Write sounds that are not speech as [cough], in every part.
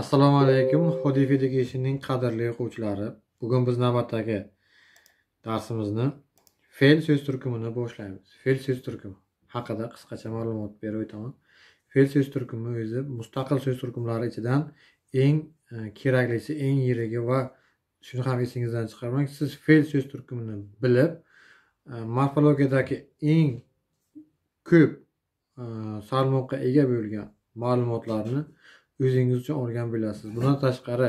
assalomu alaykum hudiy educationning qadrli o'quvchilari bugun biz navbatdagi darsimizni fe'l so'z turkumini boshlaymiz fe'l so'z turkumi haqida qisqacha ma'lumot berib o'taman fe'l so'z turkumi o'zi mustaqil so'z turkumlari ichidan eng e, keraklisi eng yirigi va shuni ham esingizdan chiqarmang siz fe'l so'z turkumini bilib e, morfologiyadagi eng ko'p e, salmoqqa ega bo'lgan ma'lumotlarni o'zingiz uchun o'rganib bilasiz bundan tashqari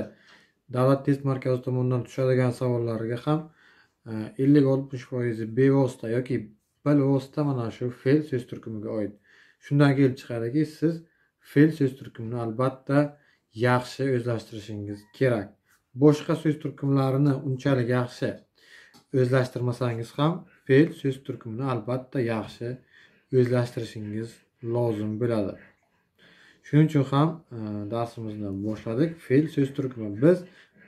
davlat test markazi tomonidan tushadigan savollarga ham e, ellik oltmish foizi bevosita yoki bilvosita mana shu fe'l so'z turkumiga oid shundan kelib chiqadiki siz fe'l so'z turkumini albatta yaxshi o'zlashtirishingiz kerak boshqa so'z turkumlarini unchalik yaxshi o'zlashtirmasangiz ham fe'l so'z turkumini albatta yaxshi o'zlashtirishingiz lozim bo'ladi shuning uchun ham e, darsimizni boshladik fe'l so'z turkumi biz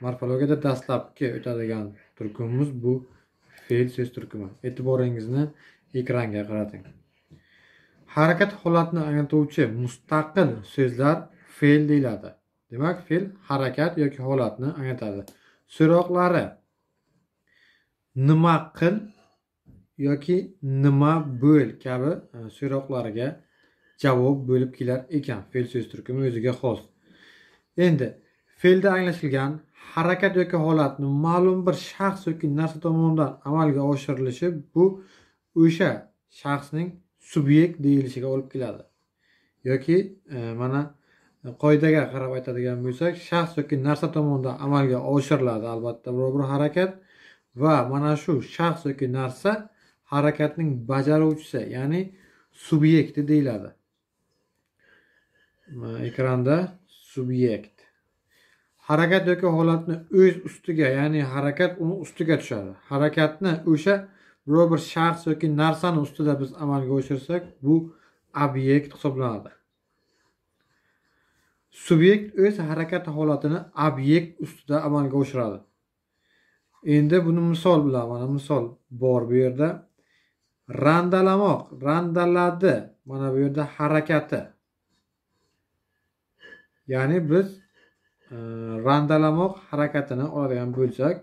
morfologiyada dastlabki o'tadigan turkumimiz bu fe'l so'z turkumi e'tiboringizni ekranga qarating harakat holatini anglatuvchi mustaqil so'zlar fe'l deyiladi demak fe'l harakat yoki holatni anglatadi so'roqlari nima qil yoki nima bo'l kabi e, so'roqlarga javob bo'lib kelar ekan fe'l so'z turkumi o'ziga xos endi fe'lda anglashilgan harakat yoki holatni ma'lum bir shaxs yoki narsa tomonidan amalga oshirilishi bu o'sha shaxsning subyekt deyilishiga olib keladi yoki e, mana qoidaga qarab aytadigan bo'lsak shaxs yoki narsa tomonidan amalga oshiriladi albatta biror bir harakat va mana shu shaxs yoki narsa harakatning bajaruvchisi ya'ni subyekti deyiladi ekranda subyekt harakat yoki holatni o'z ustiga ya'ni harakat uni ustiga tushadi harakatni o'sha biror bir shaxs yoki narsani ustida biz amalga oshirsak bu obyekt hisoblanadi subyekt o'z harakat holatini obyekt ustida amalga oshiradi endi buni misol bilan mana misol bor bu yerda randalamoq randaladi mana bu yerda harakati ya'ni biz e, randalamoq harakatini oladigan bo'lsak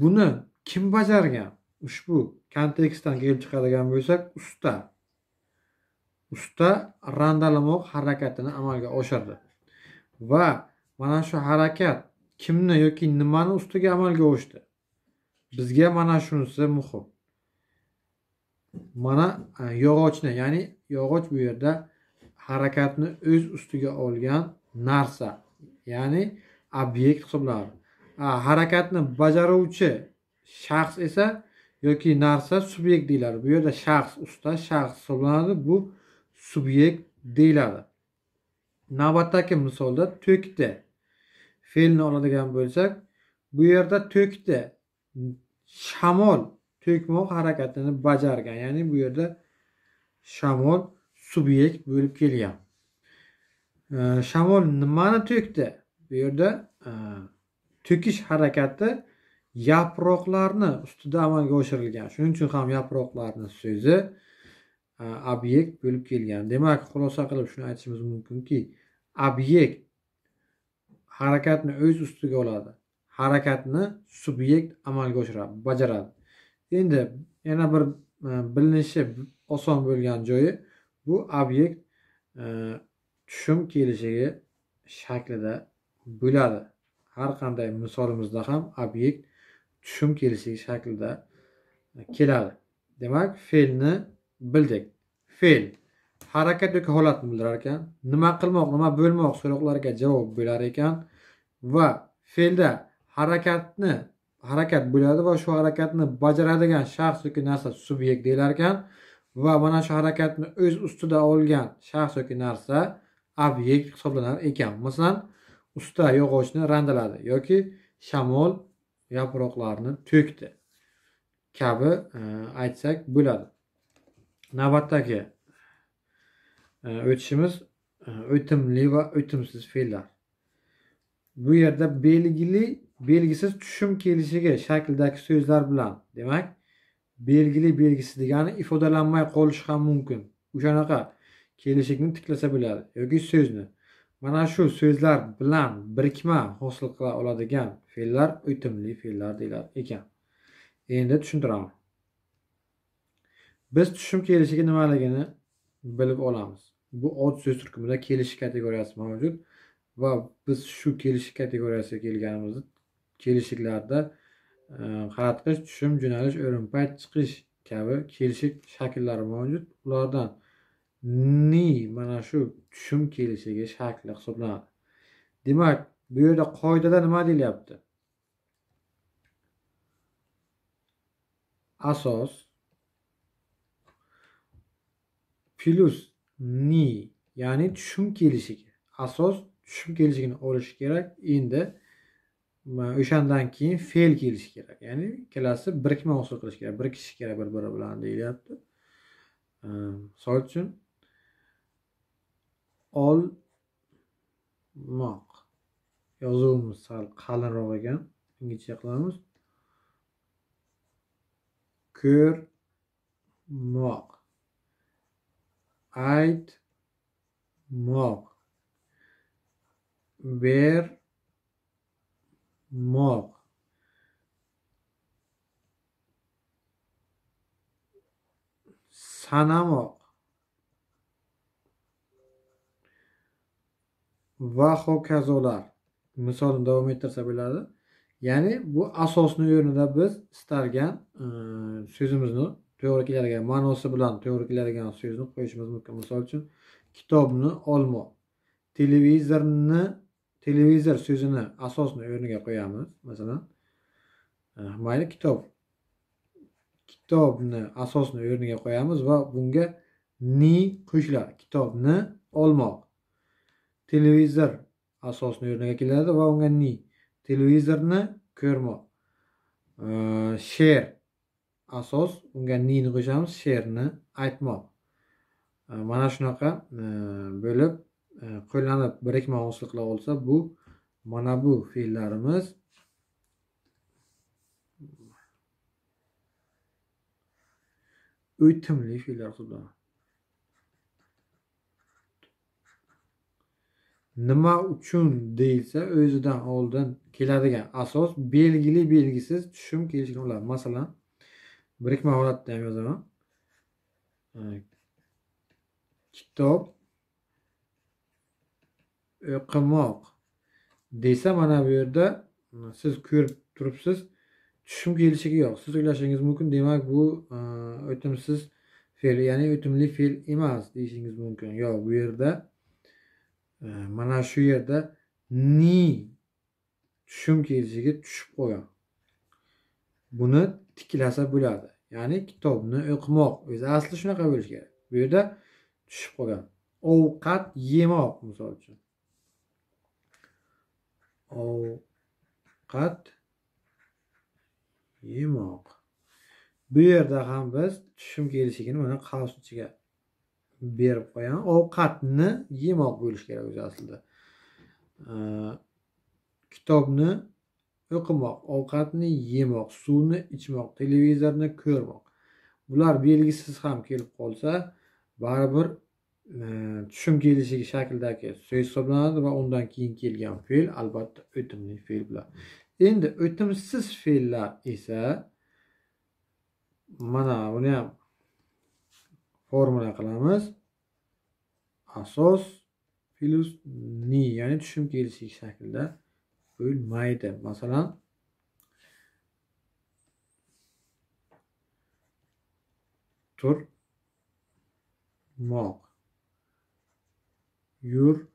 buni kim bajargan ushbu kontekstdan kelib chiqadigan bo'lsak usta usta randalamoq harakatini amalga oshirdi va mana shu harakat kimni yoki nimani ustiga amalga oshdi bizga mana shunisi muhim mana e, yog'ochni ya'ni yog'och bu yerda harakatni o'z ustiga olgan narsa ya'ni obyekt hisoblanadi harakatni bajaruvchi shaxs esa yoki narsa subyekt deyiladi bu yerda shaxs usta shaxs hisoblanadi bu subyekt deyiladi navbatdagi misolda to'kdi fe'lni oladigan bo'lsak bu yerda to'kdi shamol to'kmoq harakatini bajargan ya'ni bu yerda shamol subyekt bo'lib kelgan shamol nimani to'kdi bu yerda e, to'kish harakati yaproqlarni ustida amalga oshirilgan shuning uchun ham yaproqlarni so'zi e, obyekt bo'lib kelgan demak xulosa qilib shuni aytishimiz mumkinki obyekt harakatni o'z ustiga oladi harakatni subyekt amalga oshiradi bajaradi endi yana bir e, bilinishi oson bo'lgan joyi bu obyekt e, tushum kelishigi shaklida bo'ladi har qanday misolimizda ham obyekt tushum kelishigi shaklida e, keladi demak fe'lni bildik fe'l harakat yoki holatni bildirar ekan nima qilmoq nima bo'lmoq so'roqlarga javob bo'lar ekan va fe'lda harakatni harakat bo'ladi va shu harakatni bajaradigan shaxs yoki narsa subyekt deyilar ekan va mana shu harakatni o'z ustida olgan shaxs yoki narsa obyekt hisoblanar ekan masalan usta yog'ochni randaladi yoki shamol yaproqlarni to'kdi kabi e, aytsak bo'ladi navbatdagi e, o'tishimiz e, o'timli va o'timsiz fe'llar bu yerda belgili belgisiz tushum kelishiga shakldagi so'zlar bilan demak belgili belgisi degani ifodalanmay qolishi ham mumkin o'shanaqa kelishikni tiklasa bo'ladi yoki so'zni mana shu so'zlar bilan birikma hosil qila oladigan fe'llar o'timli fe'llar deyiladi ekan endi tushuntiraman biz tushum kelishigi nimaligini bilib olamiz bu ot so'z turkumida kelishik kategoriyasi mavjud va biz shu kelishik kategoriyasiga kelganimizda kelishiklarda qaratqich э, tushum jo'nalish o'rinpayt chiqish kabi kelishik shakllari mavjud ulardan ni mana shu tushum kelishigi shakli hisoblanadi demak bu yerda qoidada nima deyilyapti asos plyus ni ya'ni tushum kelishigi asos tushum kelishigini olish kerak endi o'shandan keyin fe'l kelishi kerak ya'ni ikkalasi birikma hosil qilish kerak birikishi kerak bir biri bilan deyilyapti ehm, misol uchun olmoq yozuvimiz sal qalinroq ekan ingichka qilamiz ko'rmoq aytmoq ber mog' sanamoq va hokazolar misolni davom ettirsa bo'ladi ya'ni bu asosni o'rnida biz istalgan so'zimizni to'g'ri keladigan ma'nosi bilan to'g'ri keladigan so'zni qo'yishimiz mumkin misol uchun kitobni olmoq televizorni televizor so'zini asosni o'rniga qo'yamiz masalan e, mayli kitob kitobni asosni o'rniga qo'yamiz va bunga ni qo'shiladi kitobni olmoq televizor asosni o'rniga keladi va unga ni televizorni ko'rmoq e, she'r asos unga nini qo'shamiz she'rni aytmoq e, mana shunaqa bo'lib Э, qo'llanib birikma hosil qila olsa bu mana bu fe'llarimiz o'timli fe'llar hisoblanadi nima uchun deyilsa o'zidan oldin keladigan asos belgili belgisiz tushum kelishgan bo'ladi masalan birikma holatda ham yozaman kitob o'qimoq desa mana bu yerda hm, siz ko'rib turibsiz tushum kelishiga yo'q siz o'ylashingiz mumkin demak bu hm, o'timsiz fe'l ya'ni o'timli fe'l emas deyishingiz mumkin yo'q bu yerda hm, mana shu yerda ni tushum kelishiga tushib qolgan buni tiklasa bo'ladi ya'ni kitobni o'qimoq o'zi asli shunaqa bo'lishi kerak bu yerda tushib qolgan ovqat yemoq misol uchun ovqat yemoq bu yerda ham biz tushum kelishligini mana qavs ichiga berib qo'yaman ovqatni yemoq bo'lishi kerak o'zi aslida kitobni o'qimoq ovqatni yemoq suvni ichmoq televizorni ko'rmoq bular belgisiz ham kelib qolsa baribir tushum kelishligi shaklidagi so'z hisoblanadi va undan keyin kelgan fe'l albatta o'timli fe'l bo'ladi endi o'timsiz fe'llar esa mana buni ham formula qilamiz asos plyus ni ya'ni tushum kelishligi shaklida bo'lmaydi masalan turmoq your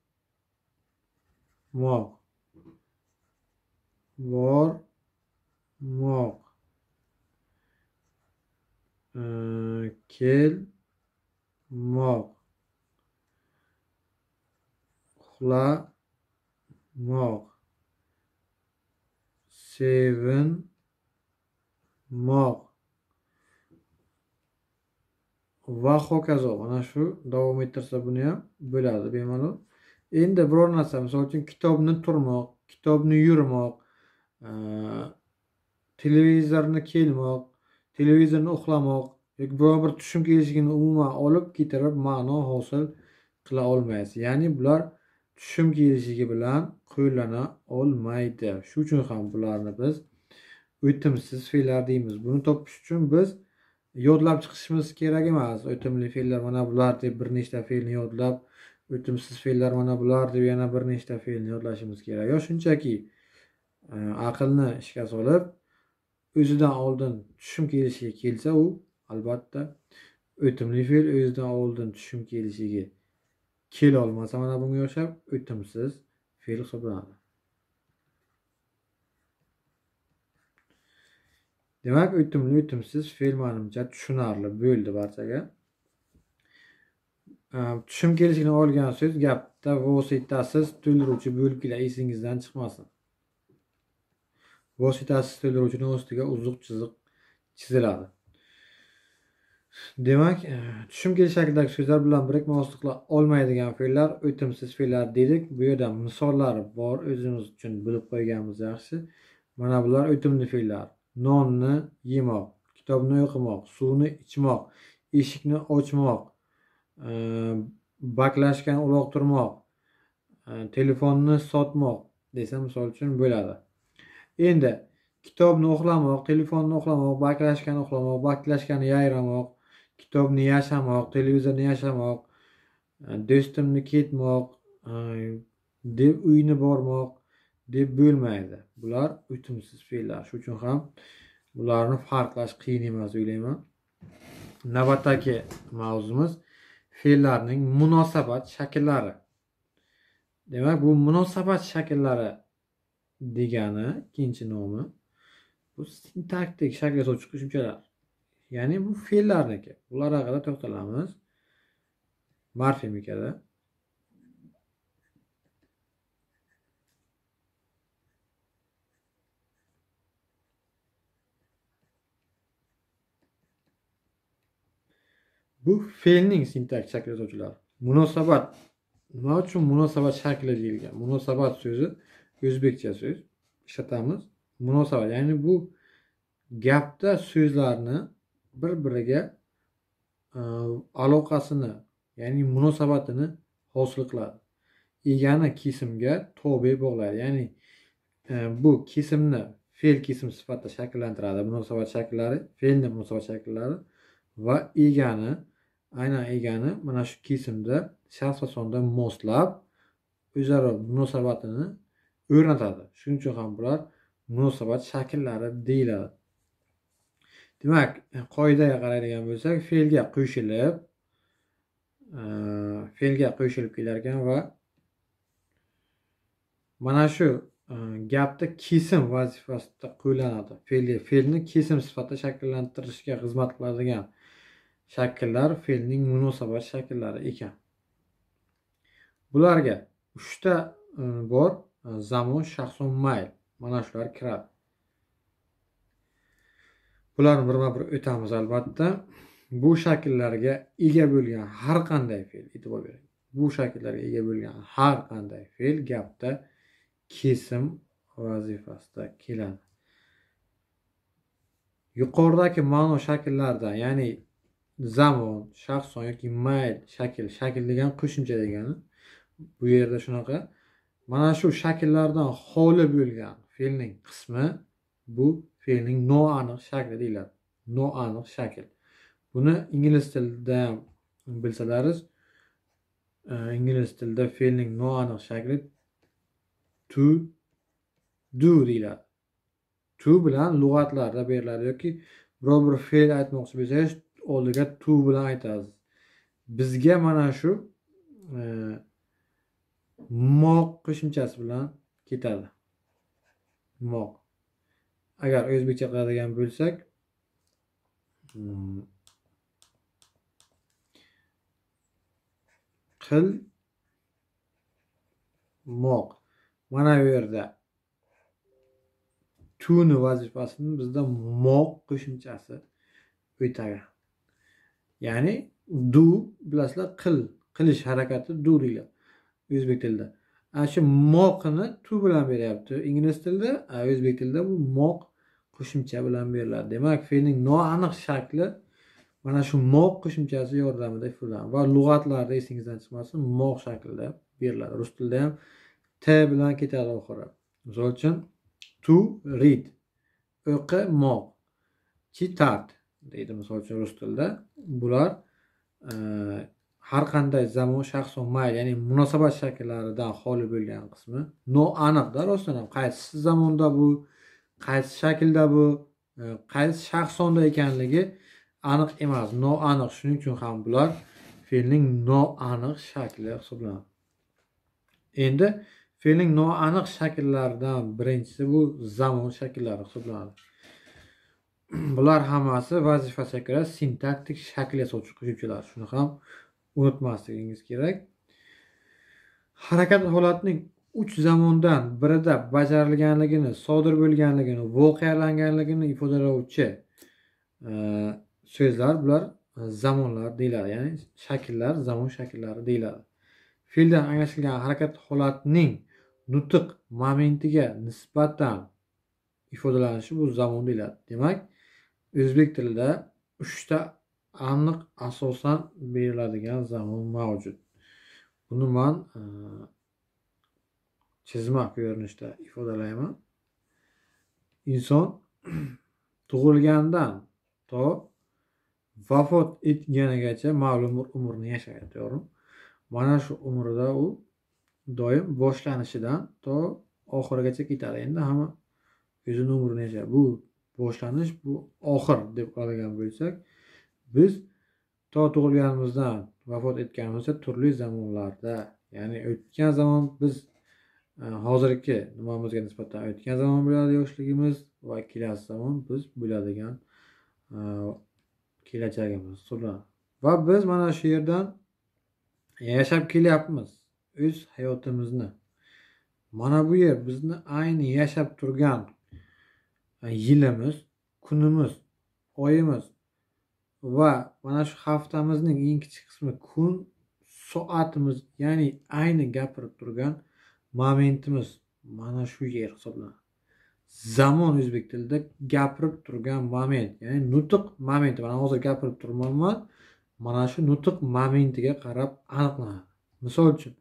mog war mog ee, kel mog uxla mog seven mog va hokazo mana shu davom ettirsa buni ham bo'ladi bemalol endi biror narsa misol uchun kitobni turmoq kitobni yurmoq e, televizorni kelmoq televizorni uxlamoq yoki biror bir tushum kelishligini umuman olib ketirib ma'no hosil qila olmaysiz ya'ni bular tushum kelishligi bilan qo'llana olmaydi shu uchun ham bularni biz o'timsiz fe'llar deymiz buni topish uchun biz yodlab chiqishimiz kerak emas o'timli fe'llar mana bular deb bir nechta fe'lni yodlab o'timsiz fe'llar mana bular deb yana bir nechta fe'lni yodlashimiz kerak yo shunchaki e, aqlni ishga solib o'zidan oldin tushum kelishiga kelsa u albatta o'timli fe'l o'zidan oldin tushum kelishiga kelolmasa mana bunga o'xshab o'timsiz fe'l hisoblanadi demak o'timli o'timsiz fe'l manimcha tushunarli bo'ldi barchaga tushum kelishini olgan so'z gapda vositasiz to'ldiruvchi bo'lkilar esingizdan chiqmasin vositasiz to'ldiruvchini ustiga uzuq chiziq chiziladi demak tushum kelish shaklidagi so'zlar bilan birikma osti olmaydigan fe'llar o'timsiz fe'llar dedik bu yerda misollari bor o'zimiz uchun bilib qo'yganimiz yaxshi mana bular o'timli fe'llar nonni yemoq kitobni o'qimoq suvni ichmoq eshikni ochmoq e, baklashgan uloqtirmoq e, telefonni sotmoq desa misol uchun bo'ladi endi kitobni uxlamoq telefonni uxlamoq baklashgani uxlamoq baklashgani yayramoq kitobni yashamoq televizorni yashamoq e, do'stimni ketmoq uyni bormoq deb bo'lmaydi bular o'timsiz fe'llar shuning uchun ham bularni farqlash qiyin emas o'ylayman navbatdagi mavzumiz fe'llarning munosabat shakllari demak bu munosabat shakllari degani ikkinchi nomi bu sintaktik shaklga yasovchi qo'shimchalar ya'ni bu fe'llarniki bular haqida to'xtalamiz morfemikada bu fe'lning sintak shakli yozuvchilar munosabat nima uchun munosabat shakli deyilgan munosabat so'zi o'zbekcha so'z ishlatamiz munosabat ya'ni bu gapda so'zlarni bir biriga e, aloqasini ya'ni munosabatini hosil qiladi egani kesimga tobe bog'laydi ya'ni e, bu kesimni fe'l kesim sifatida shakllantiradi munosabat shakllari fe'lni munosabat shakllari va egani aynan egani mana shu kesimda shaxs va sonda moslab o'zaro munosabatini o'rnatadi shuning uchun ham bular munosabat shakllari deyiladi demak e, qoidaga qaraydigan bo'lsak fe'lga qo'shilib e, fe'lga qo'shilib kelar ekan va mana shu e, gapni kesim vazifasida qo'llanadi fe'lni kesim sifatida shakllantirishga xizmat qiladigan shakllar fe'lning munosabat shakllari ekan bularga uchta e, bor e, zamon shaxson mayl mana shular kiradi bularni birma bir o'tamiz albatta bu shakllarga ega bo'lgan har qanday fe'l e'tibor bering bu shakllarga ega bo'lgan har qanday fe'l gapda kesim vazifasida keladi yuqoridagi ma'no shakllaridan ya'ni zamon shaxson yoki mayl shakl shakl degani qo'shimcha degani bu yerda shunaqa mana shu shakllardan xoli bo'lgan fe'lning qismi bu fe'lning noaniq shakli deyiladi noaniq shakl buni ingliz tilida bilsalaringiz e, ingliz tilida fe'lning noaniq shakli to do deyiladi to bilan lug'atlarda beriladi yoki biror bir fe'l aytmoqchi bo'lsangiz oldiga tu bilan aytasiz bizga mana shu e, moq qo'shimchasi bilan ketadi moq agar o'zbekcha qiladigan bo'lsak mm, qil moq mana bu yerda tuni vazifasini bizda moq qo'shimchasi o'tagan ya'ni du bilasizlar qil qilish harakati do deyiladi o'zbek tilida ana shu moqni tu bilan beryapti ingliz tilida o'zbek tilida bu moq qo'shimcha bilan beriladi demak fe'lning noaniq shakli mana shu moq qo'shimchasi yordamida ifodalanadi va lug'atlarda esingizdan chiqmasin moq shaklida beriladi rus tilida ham t bilan ketadi oxiri misol uchun to read moq chitart deydi misol uchun rus tilida bular e, har qanday zamon shaxson mayl ya'ni munosabat shakllaridan xoli bo'lgan qismi noaniqda rostdan ham qaysi zamonda bu qaysi shaklda bu e, qaysi shaxsonda ekanligi aniq emas noaniq shuning uchun ham bular fe'lning noaniq shakli hisoblanadi endi fe'lning noaniq shakllaridan birinchisi bu zamon shakllari hisoblanadi [clears throat] bular hammasi vazifasiga ko'ra sintaktik shakl yasovchi qo'shimchalar shuni ham unutmasligingiz kerak harakat holatining uch zamondan birida bajarilganligini sodir bo'lganligini voqealanganligini ifodalovchi e, so'zlar bular zamonlar deyiladi ya'ni shakllar zamon shakllari deyiladi fe'ldan anglashilgan harakat holatining nutq momentiga nisbatan ifodalanishi bu zamon deyiladi demak o'zbek tilida uchta aniq asosan beriladigan zamon mavjud buni man e, chizma ko'rinishda ifodalayman inson [clears throat] tug'ilgandan to vafot etganigacha ma'lum bir umrni yashaydi to'g'rimi mana shu umrida u doim boshlanishidan to oxirigacha ketadi endi hamma o'zini umrini yashaydi bu boshlanish bu oxir deb qaragan bo'lsak biz to tug'ilganimizdan vafot etganimizcha turli zamonlarda ya'ni o'tgan zamon biz e, hozirgi nimamizga nisbatan o'tgan zamon bo'ladi yoshligimiz va kelasi zamon biz bo'ladigan e, kelajagimiz hisoblanadi va biz mana shu yerdan yashab kelyapmiz o'z hayotimizni mana bu yer bizni ayni yashab turgan yilimiz kunimiz oyimiz va mana shu haftamizning eng kichik qismi kun soatimiz ya'ni ayni gapirib turgan momentimiz mana shu yer hisoblanadi zamon o'zbek tilida gapirib turgan moment ya'ni nutq momenti mana hozir gapirib turmanman mana shu nutq momentiga qarab aniqlanadi misol uchun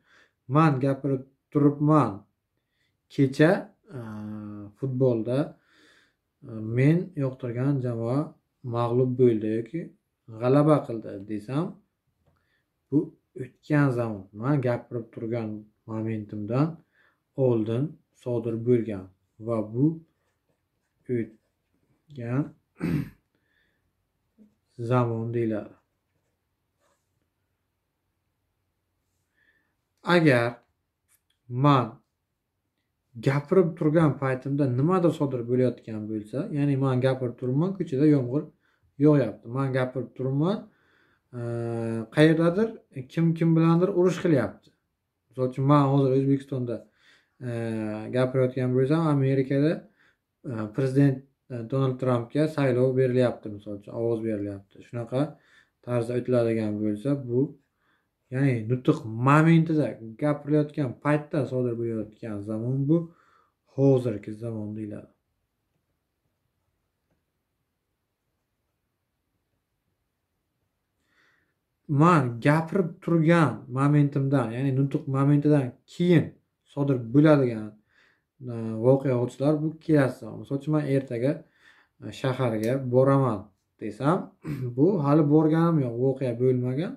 man gapirib turibman kecha futbolda men yoqtirgan jamoa mag'lub bo'ldi yoki g'alaba qildi desam bu o'tgan zamon man gapirib turgan momentimdan oldin sodir bo'lgan va bu o'tgan [clears throat] zamon deyiladi agar man gapirib turgan paytimda nimadir sodir bo'layotgan bo'lsa ya'ni man gapirib turibman ko'chada yomg'ir yog'yapti man gapirib turibman e, qayerdadir e, kim kim bilandir urush qilyapti misol uchun man hozir o'zbekistonda e, gapirayotgan bo'lsam amerikada prezident donald trampga saylov berilyapti misol uchun ovoz berilyapti shunaqa tarzda aytiladigan bo'lsa bu ya'ni nutq momentida gapirilayotgan paytda sodir bo'layotgan zamon bu hozirgi zamon deyiladi man gapirib turgan momentimdan ya'ni nutq momentidan keyin sodir bo'ladigan e, voqea hodisalar bu kelasi zamon misol uchun man ertaga e, shaharga boraman desam [clears throat] bu hali borganim yo'q voqea bo'lmagan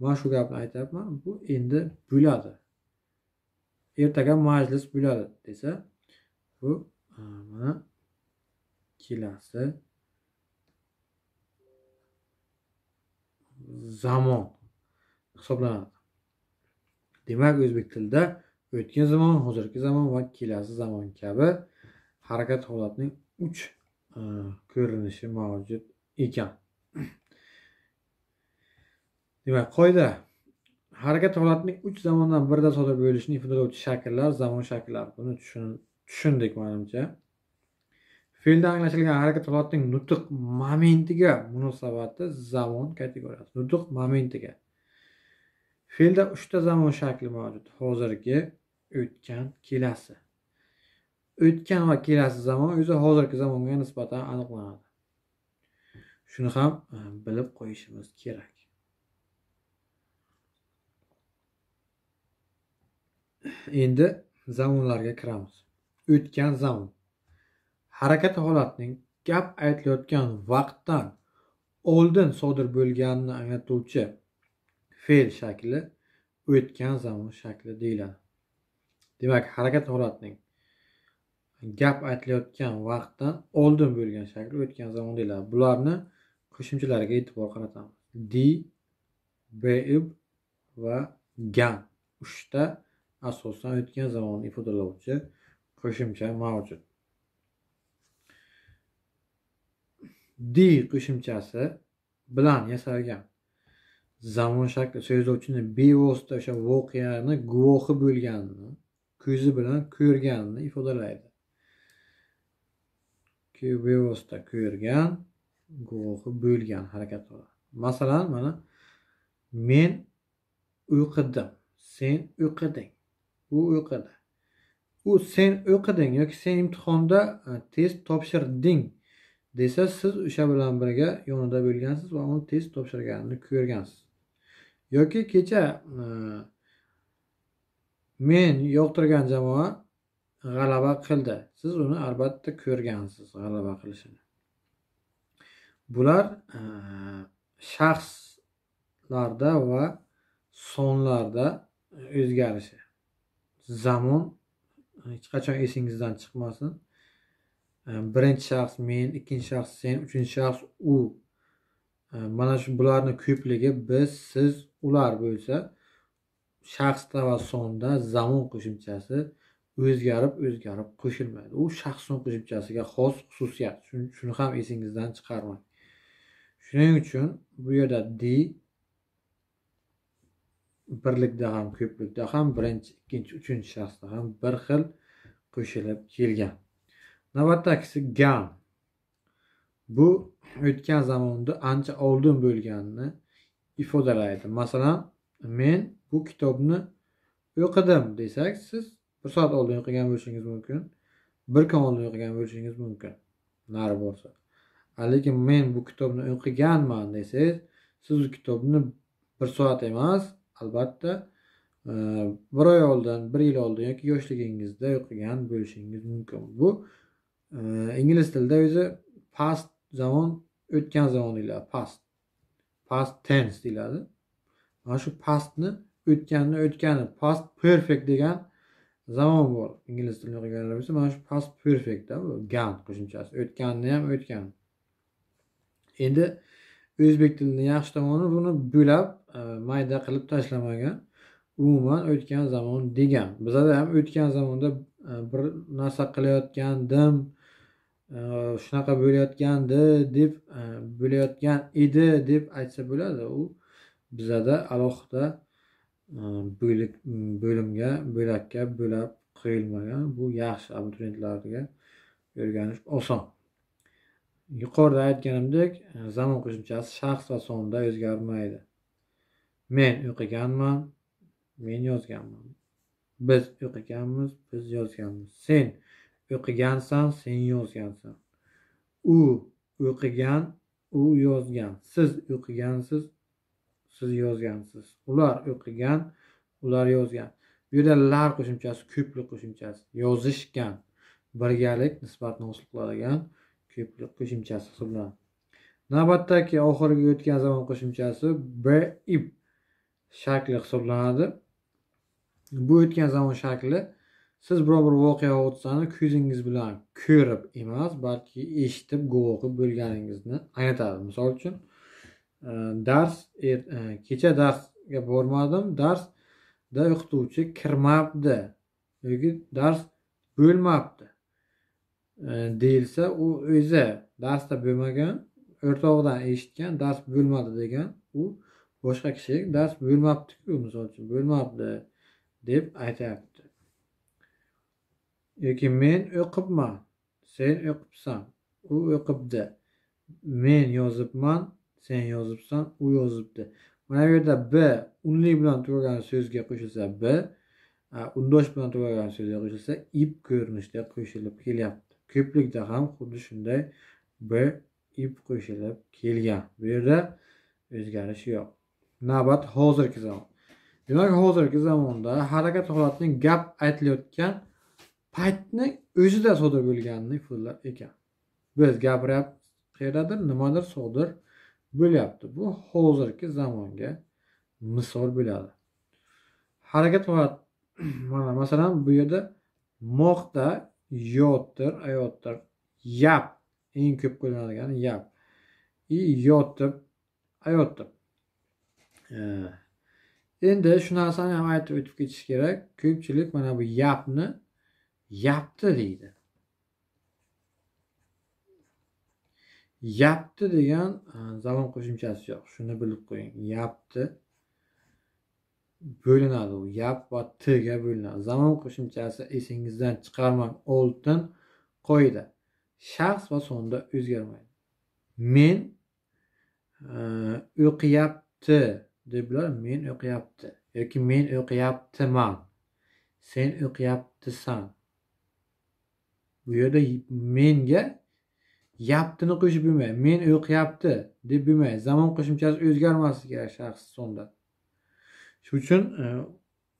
mana shu gapni aytyapman bu endi bo'ladi ertaga majlis bo'ladi desa bu e, mana kelasi zamon hisoblanadi demak o'zbek tilida o'tgan zamon hozirgi zamon va kelasi zamon kabi harakat holatning uch e, ko'rinishi mavjud ekan demak qoida harakat holatining uch zamondan birida sodir bo'lishini ifoda etuvchi shakllar zamon shakllari buni tushundik manimcha fe'lda anglashilgan harakat holatining nutq momentiga munosabati zamon kategoriyasi nutq momentiga fe'lda uchta zamon shakli mavjud hozirgi o'tgan kelasi o'tgan va kelasi zamon o'zi hozirgi zamonga nisbatan aniqlanadi shuni ham eh, bilib qo'yishimiz kerak endi zamonlarga kiramiz o'tgan zamon harakat holatning gap aytilayotgan vaqtdan oldin sodir bo'lganini anglatuvchi fe'l shakli o'tgan zamon shakli deyiladi demak harakat holatining gap aytilayotgan vaqtdan oldin bo'lgan shakli o'tgan zamon deyiladi bularni qo'shimchalariga e'tibor qaratamiz di beib va gan uchta asosan o'tgan zamonni ifodalovchi qo'shimcha mavjud d qo'shimchasi bilan yasalgan zamon shakli so'zlovchini bevosita o'sha voqeani guvohi bo'lganini ko'zi bilan ko'rganini ifodalaydi bevosita ko'rgan guvohi bo'lgan harakat qiladi masalan mana men uyqudim sen uyquding u o'qidi u sen o'qiding yoki sen imtihonda e, test topshirding desa siz o'sha bilan birga yonida bo'lgansiz va uni test topshirganini ko'rgansiz yoki kecha e, men yoqtirgan jamoa g'alaba qildi siz uni albatta ko'rgansiz g'alaba qilishini bular e, shaxslarda va sonlarda o'zgarishi zamon e, hech qachon esingizdan chiqmasin e, birinchi shaxs men ikkinchi shaxs sen uchinchi shaxs u e, mana shu bularni ko'pligi biz siz ular bo'lsa shaxsda va sonda zamon qo'shimchasi o'zgarib o'zgarib qo'shilmaydi u shaxs son qo'shimchasiga xos xususiyat shuni ham esingizdan chiqarmang shuning uchun bu yerda d birlikda ham ko'plikda ham birinchi ikkinchi uchinchi shaxsda ham bir xil qo'shilib kelgan navbatdagisi gam bu o'tgan zamonda ancha oldin bo'lganini ifodalaydi masalan men bu kitobni o'qidim desak siz bir soat oldin o'qigan bo'lishingiz mumkin bir kun oldin o'qigan bo'lishingiz mumkin nari borsa lekin men bu kitobni o'qiganman desangiz siz u kitobni bir soat emas albatta e, bir oy oldin bir yil oldin yoki yoshligingizda o'qigan bo'lishingiz mumkin bu e, ingliz tilida o'zi past zamon o'tgan zamon deyiladi past past tense deyiladi mana shu pastni o'tganni o'tgani past perfect degan zamon bor ingliz tilini o'qiganlar bo'lsa mana shu past perfectda bu gan qo'shimchasi o'tganni ham o'tgan endi o'zbek tilini yaxshi tomoni buni bo'lab e, mayda qilib tashlamagan umuman o'tgan zamon degan bizada ham o'tgan zamonda e, bir narsa qilayotgandim e, shunaqa bo'layotgandi deb bo'layotgan edi deb aytsa bo'ladi u bizada alohida bo'limga bo'lakka bo'lab qo'yilmagan bu yaxshi abituriyentlarga o'rganish oson yuqorida aytganimdek zamon qo'shimchasi shaxs va sonda o'zgarmaydi men o'qiganman men yozganman biz o'qiganmiz biz yozganmiz sen o'qigansan sen yozgansan u o'qigan u yozgan siz o'qigansiz siz yozgansiz ular o'qigan ular yozgan bu yerda lar qo'shimchasi ko'plik qo'shimchasi yozishgan birgalik nisbatni hosil qiladigan qo'shimchasi hisoblanadi navbatdagi oxirgi o'tgan zamon qo'shimchasi bib shakli hisoblanadi bu o'tgan zamon shakli siz biror bir voqea hodisani ko'zingiz bilan ko'rib emas balki eshitib guvohi bo'lganingizni anglatadi misol uchun e, dars e, e, kecha darsga bormadim darsda o'qituvchi kirmabdi yoki dars bo'lmabdi Э, deyilsa u o'zi darsda bo'lmagan o'rtog'idan eshitgan dars bo'lmadi degan u boshqa kishiga dars bo'lmabdiku misol uchun bo'lmabdi deb aytyapti yoki men o'qibman sen o'qibsan u o'qibdi men yozibman sen yozibsan u yozibdi mana bu yerda b unli bilan tugagan so'zga qo'shilsa b undosh bilan tugagan so'zga qo'shilsa ib ko'rinishda qo'shilib kelyapti ko'plikda ham xuddi shunday b ib qo'shilib kelgan bu yerda o'zgarish yo'q navbat hozirgi zamon demak hozirgi zamonda harakat holatining gap aytilayotgan paytni o'zida sodir bo'lganini ifodalar ekan biz gapiryapmiz qayerdadir nimadir sodir bo'lyapti bu hozirgi zamonga misol bo'ladi harakat holat [clears throat] mana masalan bu yerda moqda yotdir ayotdir yap eng ko'p qo'llanadigani yap i yotib ayotib endi shu narsani ham aytib o'tib ketish kerak ko'pchilik mana bu yapni yapti deydi yapti degan e, zamon qo'shimchasi yo'q shuni bilib qo'ying yapti bo'linadi u yap va tga bo'linadi zamon qo'shimchasi esingizdan chiqarmang oltin qoida shaxs va sonda o'zgarmaydi men e, o'qiyapti deb bular men o'qiyapti yoki men o'qiyaptiman sen o'qiyaptisan bu yerda menga yaptini qo'shib bo'lmaydi men o'qiyapti deb bo'lmaydi zamon qo'shimchasi o'zgarmasligi kerak shaxs sonda shuning uchun e,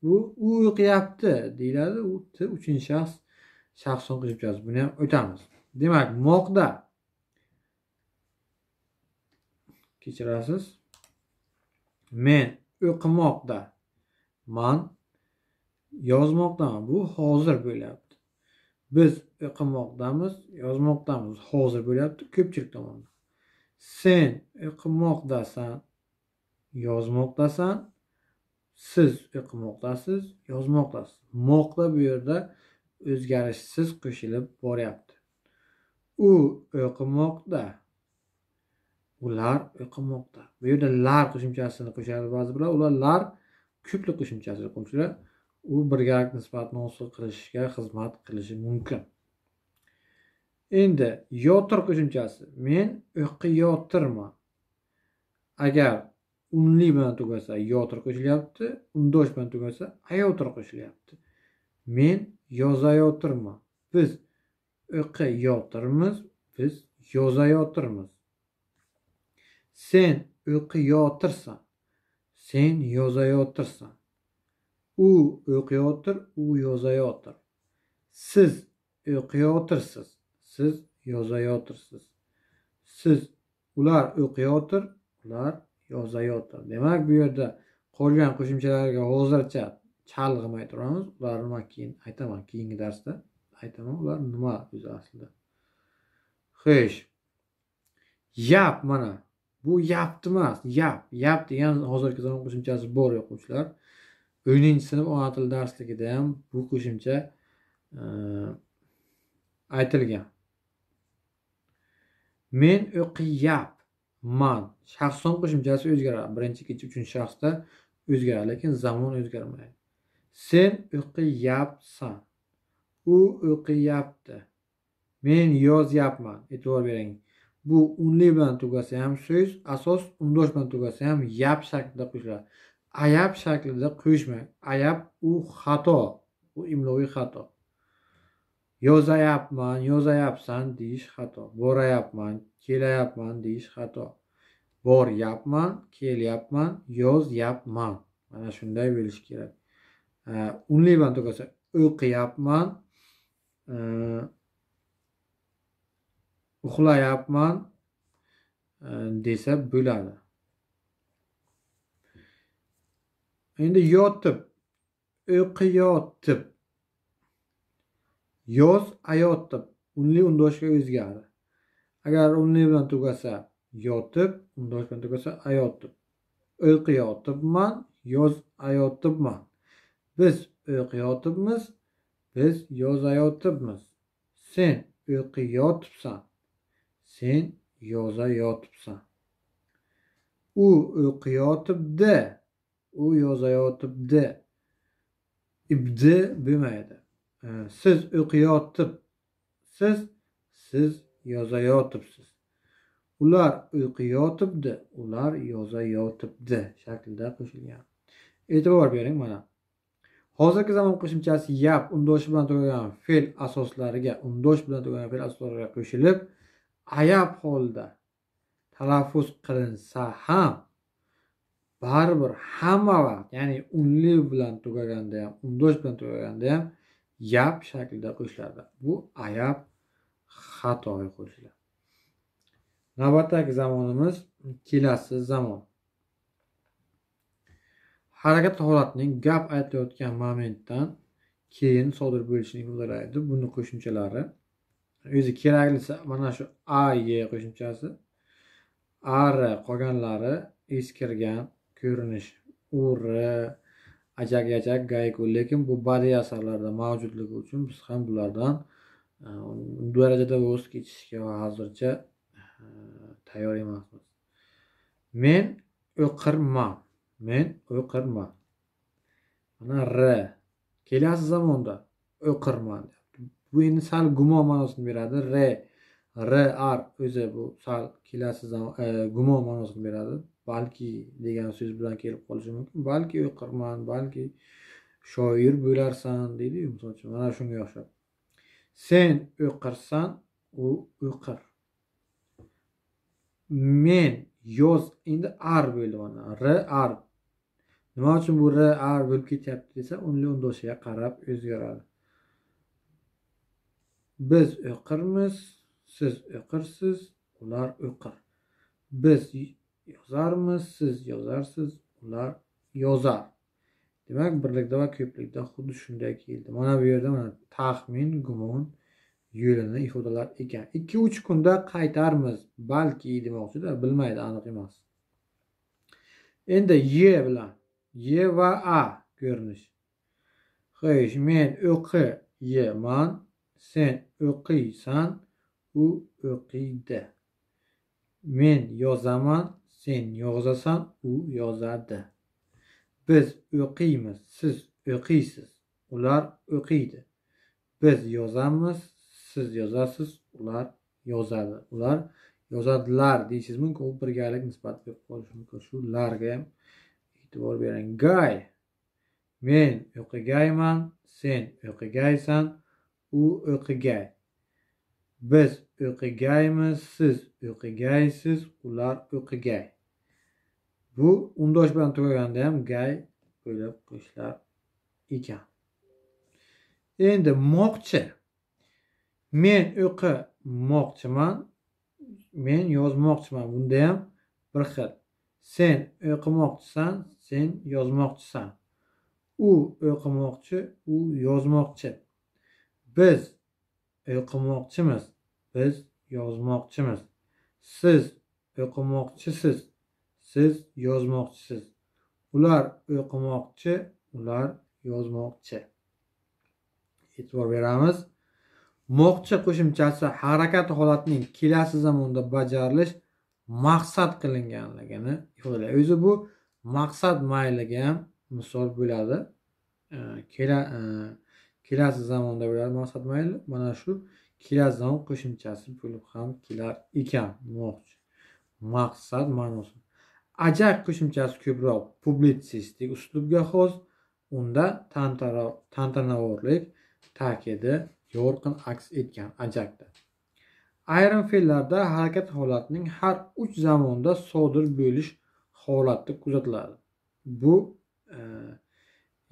u u o'qiyapti deyiladi u uchinchi shaxs shaxs son qo'shimchasi buni ham o'tamiz demak moqda kechirasiz men o'qimoqda man yozmoqdaman bu hozir bo'lyapti biz o'qimoqdamiz yozmoqdamiz hozir bo'lyapti ko'pchilik tomonidan sen o'qimoqdasan yozmoqdasan siz o'qimoqdasiz yozmoqdasiz moqda bu yerda o'zgarishsiz qo'shilib boryapti u o'qimoqda ular o'qimoqda bu yerda lar qo'shimchasini qo'shadi ba'zi bilan ular lar ko'plik qo'shimchasi qo'shilib u birgalik nisbatni hosil qilishga xizmat qilishi mumkin endi yotir qo'shimchasi men o'qiyotirman agar unli bilan tugasa yotir qo'shilyapti undosh bilan tugasa ayotir qo'shilyapti men yozayotirman biz yotirmiz biz yozayotirmiz sen o'qiyotirsan sen yozayotirsan u o'qiyotir u yozayotir siz o'qiyotirsiz siz yozayotirsiz siz ular o'qiyotir ular yo demak bu yerda qolgan qo'shimchalarga hozircha chalg'imay turamiz ularni man keyin aytaman keyingi darsda aytaman ular nima o'zi aslida xo'sh yap mana bu yapni emas yap yap degan hozirgi zamon qo'shimchasi bor o'quvchilar o'ninchi sinf ona tili darsligida ham bu qo'shimcha aytilgan men o'qiyap man shaxson qo'shimchasi o'zgaradi birinchi ikkinchi uchinchi shaxsda o'zgaradi lekin zamon o'zgarmaydi sen o'qiyapsan u o'qiyapti men yozyapman e'tibor bering bu unli bilan tugasa ham so'z asos undosh bilan tugasa ham yap shaklida qo'shiladi ayab shaklida qo'yishmang ayab u xato u imloviy xato yo'zayapman yo'zayapsan deyish xato borayapman kelayapman deyish xato boryapman kelyapman yozyapman mana shunday bo'lishi kerak unli band tugasa o'qiyapman e, uxlayapman e, desa bo'ladi endi yotib o'qiyotib yoz ayotib unli undoshga o'zgardi agar unli bilan tugasa yotib undosh bilan tugasa ayotib uyqiyotibman yoz ayotibman biz uyqiyotibmiz biz yozayotibmiz sen uyqiyotibsan sen yozayotibsan u uyqiyotibdi u yozayotibdi ibdi bo'lmaydi siz o'qiyotib siz siz yozayotibsiz ular uyqiyotibdi ular yozayotibdi shaklida qo'shilgan e'tibor bering mana hozirgi zamon qo'shimchasi yap undoshi bilan tugagan fe'l asoslariga undosh bilan tugagan fe'l asoslariga qo'shilib ayab holda talaffuz qilinsa ham baribir hamma vaqt ya'ni unli bilan tugaganda ham undosh bilan tugaganda ham yap shaklida qo'shiladi bu ayab xatoga qo'shiladi navbatdagi zamonimiz kelasi zamon harakat holatining gap aytayotgan momentdan keyin sodir bo'lishini ifodalaydi buni qo'shimchalari o'zi keraklisi mana shu aye qo'shimchasi ari qolganlari eskirgan ko'rinish uri ajak ajak gayku lekin bu badiiy asarlarda mavjudligi uchun biz ham bulardan e, darajada voz kechishga hozircha e, tayyor emasmiz men o'qirman men o'qirman mana r kelasi zamonda o'qirman bu endi sal gumon ma'nosini beradi r rr o'zi bu sal kelasi e, gumon ma'nosini beradi balki degan so'z bilan kelib qolishi mumkin balki o'qirman balki shoir bo'larsan deydiyu misol uchun mana shunga o'xshab sen o'qirsan o o'qir men yoz endi R bo'ldi mana rr nima uchun bu rr bo'lib ketyapti desa unli undoshiga qarab o'zgaradi biz o'qirmiz siz o'qirsiz ular o'qir biz yozarmiz siz yozarsiz ular yozar demak birlikda va ko'plikda xuddi shunday keldi mana bu yerda mana taxmin gumon yo'lini ifodalar ekan ikki uch kunda qaytarmiz balki demoqchida bilmaydi aniq emas endi ye bilan ye va a ko'rinish xo'sh men o'qiyman sen o'qiysan u o'qiydi men yozaman sen yozasan u yozadi biz o'qiymiz siz o'qiysiz ular o'qiydi biz yozamiz siz yozasiz ular yozadi ular yozadilar mumkin u birgalik nisbat berib qolishi mumkin shularga ham e'tibor bering gay men o'qigayman sen o'qigaysan u o'qigay biz o'qigaymiz siz o'qigaysiz ular o'qigay bu undosh bilan tugaganda ham gay o'ylab qo'shlar ekan endi moqchi men o'qimoqchiman men yozmoqchiman bunda ham bir xil sen o'qimoqchisan sen yozmoqchisan u o'qimoqchi u yozmoqchi biz o'qimoqchimiz biz yozmoqchimiz siz o'qimoqchisiz siz yozmoqchisiz ular o'qimoqchi ular yozmoqchi e'tibor beramiz moqchi qo'shimchasi harakat holatining kelasi zamonda bajarilish maqsad qilinganligini ifodalaydi o'zi bu maqsad mayliga ham misol bo'ladi kela e, kelasi zamonda bo'ladi maqsad mayli mana shu kelasi zamon qo'shimchasi bo'lib ham kelar ekan maqsad ma'nosi ajab qo'shimchasi ko'proq publitsistik uslubga xos unda tantanavorlik ta'kidi yorqin aks etgan ajakda ayrim fe'llarda harakat holatining har uch zamonda sodir bo'lish holati kuzatiladi bu e,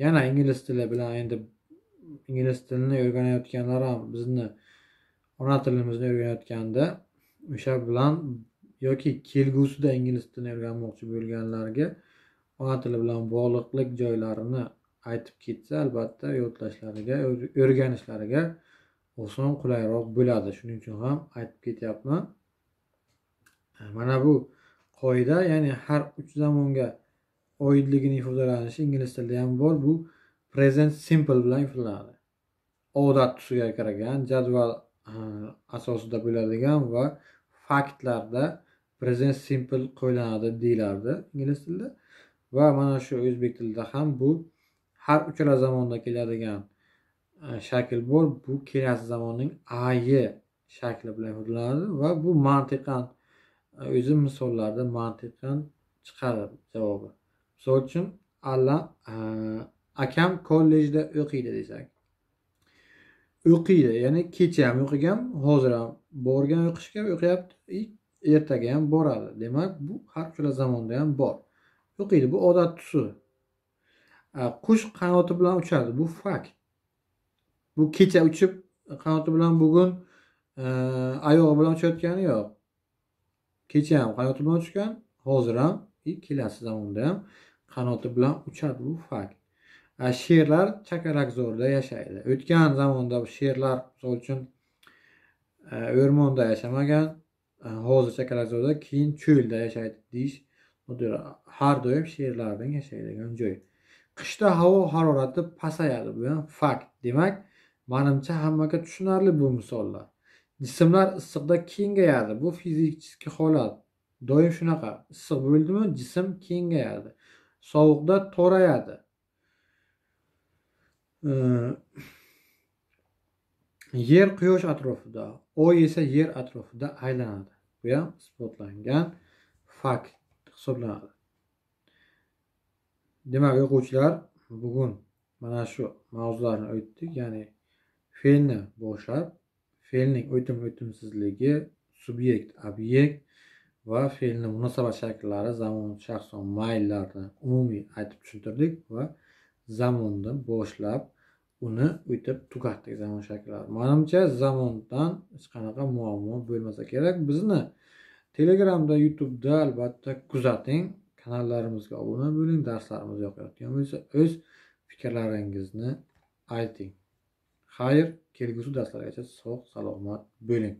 yana ingliz tili bilan endi ingliz tilini o'rganayotganlar ham bizni ona tilimizni o'rganayotganda o'sha bilan yoki kelgusida ingliz tilini o'rganmoqchi bo'lganlarga ona tili bilan bog'liqlik joylarini aytib ketsa albatta yodlashlariga o'rganishlariga oson qulayroq bo'ladi shuning uchun ham aytib ketyapman mana bu qoida ya'ni har uch zamonga oidligini ifodalanishi ingliz tilida ham bor bu present simple bilan ifodalanadi odat tusiga kirgan jadval asosida bo'ladigan va faktlarda present simple qo'llanadi deyilardi ingliz tilida va mana shu o'zbek tilida ham bu har uchala zamonda keladigan e, shakl bor bu kelasi zamonning ayi shakli bilan ifodalanadi va bu mantiqan e, o'zi misollarda mantiqan chiqadi javobi misol uchun alla e, akam kollejda o'qiydi desak o'qiydi ya'ni kecha ham o'qigan hozir ham borgan o'qishga o'qiyapti и ertaga ham boradi demak bu har uchala zamonda ham bor o'qiydi bu odat tusi qush qanoti bilan uchadi bu fakt bu kecha uchib qanoti bilan bugun oyog'i e, bilan uchayotgani yo'q kecha ham qanoti bilan uchgan hozir ham и kelasi zamonda ham qanoti bilan uchadi bu fakt sherlar chakalakzorda yashaydi o'tgan zamonda sherlar misol uchun e, o'rmonda yashamagan e, hozir chakalakzorda keyin cho'lda yashaydi deyish har doim sherlarning yashaydigan joy qishda havo harorati pasayadi bu ham fakt demak manimcha hammaga tushunarli bu misollar jismlar issiqda kengayadi bu fiziki holat doim shunaqa issiq bo'ldimi jism kengayadi sovuqda torayadi yer quyosh atrofida oy esa yer atrofida aylanadi bu ham isbotlangan fakt hisoblanadi demak o'quvchilar bugun mana shu mavzularni o'tdik ya'ni fe'lni boshlab fe'lning o'tim o'timsizligi subyekt obyekt va fe'lni munosabat shakllari zamon shaxson mayllarni umumiy aytib tushuntirdik va zamonni boshlab uni o'tib tugatdik zamon shakllari manimcha zamondan hech qanaqa muammo bo'lmasa kerak bizni telegramda youtubeda albatta kuzating kanallarimizga obuna bo'ling darslarimiz yoqayotgan bo'lsa o'z fikrlaringizni ayting xayr kelgusi darslargacha sog' salomat bo'ling